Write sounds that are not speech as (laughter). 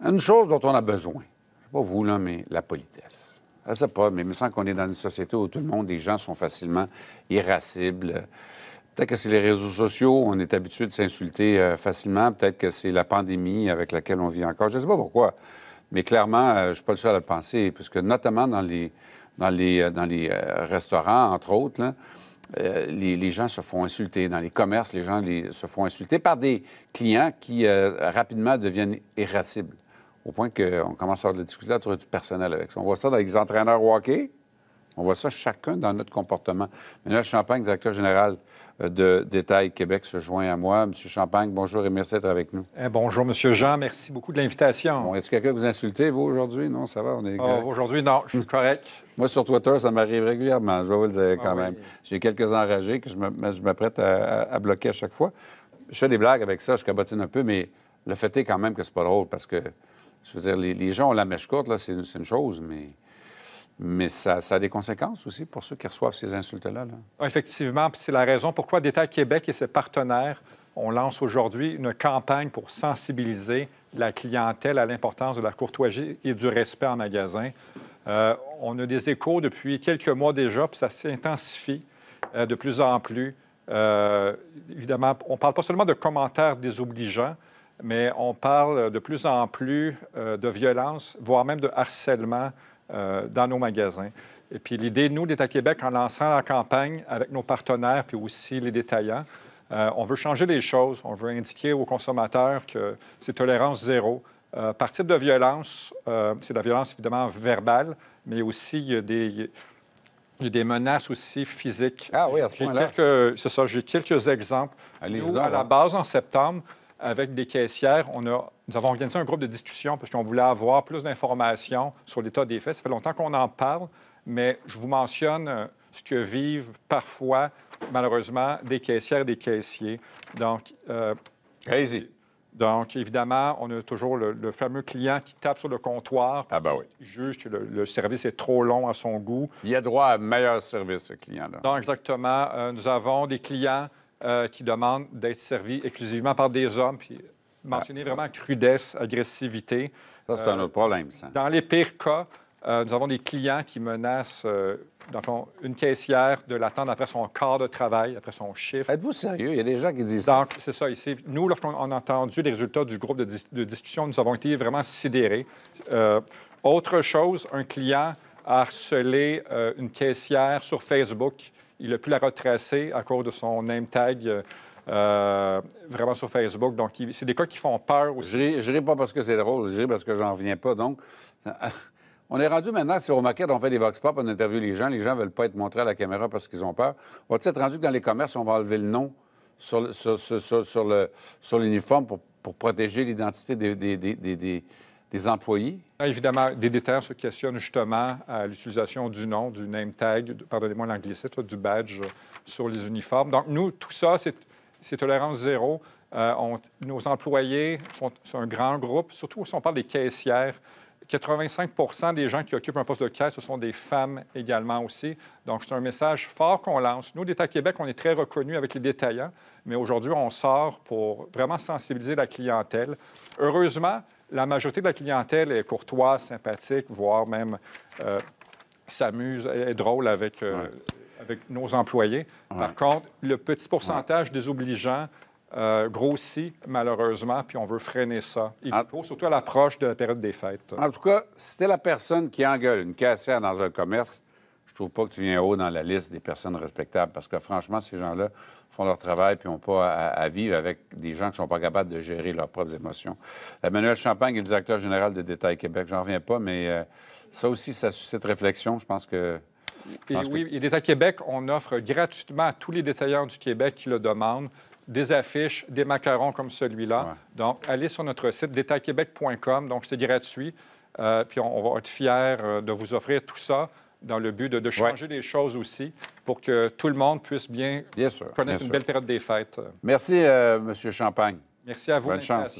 Une chose dont on a besoin, je sais pas vous, là, mais la politesse. Je ne sais pas, mais il me semble qu'on est dans une société où tout le monde, les gens sont facilement irascibles. Peut-être que c'est les réseaux sociaux, on est habitué de s'insulter euh, facilement. Peut-être que c'est la pandémie avec laquelle on vit encore. Je ne sais pas pourquoi. Mais clairement, euh, je ne suis pas le seul à le penser, puisque notamment dans les, euh, restaurants, entre autres, les, gens se font insulter. Dans les commerces, les gens se font insulter par des clients qui rapidement deviennent irascibles au point qu'on commence à avoir de la discussion à du personnel avec ça. On voit ça dans les entraîneurs au hockey. On voit ça chacun dans notre comportement. là Champagne, directeur général euh, de Détail Québec, se joint à moi. Monsieur Champagne, bonjour et merci d'être avec nous. Eh, bonjour, Monsieur Jean. Merci beaucoup de l'invitation. Est-ce que quelqu'un que vous insultez, vous, aujourd'hui? Non, ça va, on est ah, Aujourd'hui, non, je suis hmm. correct. moi, sur Twitter, ça m'arrive régulièrement, je vais vous le dire ah quand même. J'ai quelques enragés que je m'apprête à, bloquer à chaque fois. Je fais des blagues avec ça, je cabotine un peu, mais le fait est quand même que c'est pas drôle parce que je dire, les, gens ont la mèche courte, là, c'est une, chose, mais. Mais ça, a des conséquences aussi pour ceux qui reçoivent ces insultes-là. Effectivement, puis c'est la raison pourquoi Détat Québec et ses partenaires, on lance aujourd'hui une campagne pour sensibiliser la clientèle à l'importance de la courtoisie et du respect en magasin. Euh, on a des échos depuis quelques mois déjà, puis ça s'intensifie euh, de plus en plus. Euh, évidemment, on ne parle pas seulement de commentaires désobligeants, mais on parle de plus en plus euh, de violence, voire même de harcèlement euh, dans nos magasins. Et puis l'idée, nous, d'État Québec, en lançant la campagne avec nos partenaires, puis aussi les détaillants, euh, on veut changer les choses, on veut indiquer aux consommateurs que c'est tolérance zéro. par type de violence, c'est de la violence évidemment verbale, mais aussi il y a des... menaces aussi physiques. Ah oui, à ce point-là. C'est ça, j'ai quelques exemples. à la base, en septembre, avec des caissières. On a, nous avons organisé un groupe de discussion parce qu'on voulait avoir plus d'informations sur l'état des faits. Ça fait longtemps qu'on en parle, mais je vous mentionne euh, ce que vivent parfois, malheureusement, des caissières et des caissiers. Donc, Crazy. Euh, donc, évidemment, on a toujours le, fameux client qui tape sur le comptoir, ah ben oui. juge que le, service est trop long à son goût. Il a droit à un meilleur service, ce client-là. Donc, exactement. Euh, nous avons des clients euh, qui demandent d'être servis exclusivement par des hommes. Puis mentionner ah, vraiment crudesse, agressivité. Ça, c'est un euh, autre problème, ça. Dans les pires cas, euh, nous avons des clients qui menacent dans une caissière de l'attendre après son corps de travail, après son chiffre. Êtes-vous sérieux? Il y a des gens qui disent Donc, c'est ça. Ici, nous, lorsqu'on a entendu les résultats du groupe de, discussion, nous avons été vraiment sidérés. autre chose, un client a harcelé une caissière sur Facebook il a pu la retracer à cause de son name tag. Euh, euh, vraiment sur Facebook. Donc, c'est des cas qui font peur aussi. Je pas parce que c'est drôle, je ris parce que j'en viens pas. Donc, (laughs) on est rendu maintenant c'est au Maquette, on fait des vox pop, on interview les gens. Les gens veulent pas être montrés à la caméra parce qu'ils ont peur. On va être rendu que dans les commerces, on va enlever le nom sur, sur, sur l'uniforme pour, protéger l'identité des des employés? Ah, évidemment, des détails se questionnent justement à l'utilisation du nom, du name tag, pardonnez-moi l'anglicisme, du badge sur les uniformes. Donc, nous, tout ça, c'est tolérance zéro. Euh, nos employés sont, un grand groupe, surtout si on parle des caissières. 85 des gens qui occupent un poste de caisse, ce sont des femmes également aussi. Donc, c'est un message fort qu'on lance. Nous, d'État Québec, on est très reconnus avec les détaillants, mais aujourd'hui, on sort pour vraiment sensibiliser la clientèle. Heureusement, la majorité de la clientèle est courtoise, sympathique, voire même euh, s'amuse, est drôle avec, euh, avec nos employés. Par contre, le petit pourcentage des obligeants euh, grossit malheureusement, puis on veut freiner ça. Ah. surtout à l'approche de la période des fêtes. En tout cas, c'était la personne qui engueule une caissière dans un commerce, trouve pas que tu viens haut dans la liste des personnes respectables parce que franchement, ces gens-là font leur travail puis n'ont pas à, vivre avec des gens qui sont pas capables de gérer leurs propres émotions. Emmanuel Champagne est le directeur général de Détail Québec. J'en reviens pas, mais euh, ça aussi, ça suscite réflexion. Je pense que. et, oui, et Détail Québec, on offre gratuitement à tous les détaillants du Québec qui le demandent des affiches, des macarons comme celui-là. Donc, allez sur notre site détailquebec.com. Donc, c'est gratuit. Euh, puis on, on va être fiers euh, de vous offrir tout ça dans le but de, changer les choses aussi pour que tout le monde puisse bien, connaître une belle période des fêtes. Merci, euh, Monsieur M. Champagne. Merci à vous. Bonne chance.